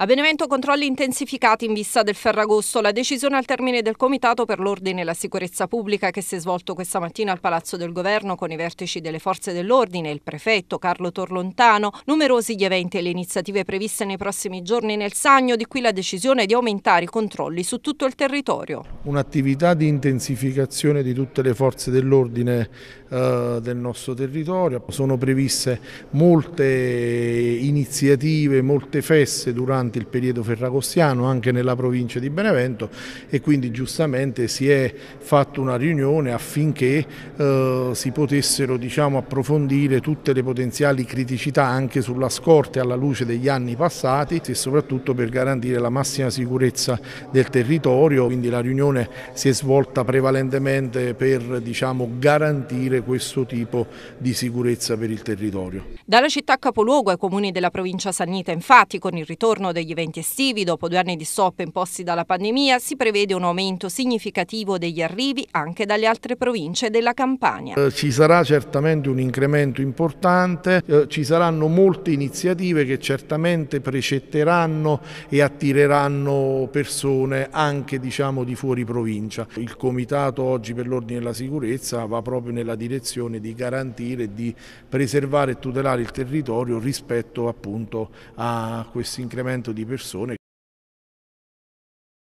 A Benevento controlli intensificati in vista del Ferragosto, la decisione al termine del Comitato per l'Ordine e la Sicurezza Pubblica che si è svolto questa mattina al Palazzo del Governo con i vertici delle forze dell'ordine, il prefetto Carlo Torlontano, numerosi gli eventi e le iniziative previste nei prossimi giorni nel Sagno, di qui la decisione di aumentare i controlli su tutto il territorio. Un'attività di intensificazione di tutte le forze dell'ordine eh, del nostro territorio, sono previste molte iniziative, molte feste durante durante il periodo ferragostiano anche nella provincia di Benevento e quindi giustamente si è fatta una riunione affinché eh, si potessero diciamo, approfondire tutte le potenziali criticità anche sulla scorta e alla luce degli anni passati e soprattutto per garantire la massima sicurezza del territorio, quindi la riunione si è svolta prevalentemente per diciamo, garantire questo tipo di sicurezza per il territorio. Dalla città capoluogo ai comuni della provincia Sannita infatti con il ritorno del degli eventi estivi, dopo due anni di stop imposti dalla pandemia, si prevede un aumento significativo degli arrivi anche dalle altre province della Campania. Eh, ci sarà certamente un incremento importante, eh, ci saranno molte iniziative che certamente precetteranno e attireranno persone anche diciamo, di fuori provincia. Il Comitato oggi per l'ordine e la sicurezza va proprio nella direzione di garantire e di preservare e tutelare il territorio rispetto appunto a questo incremento di persone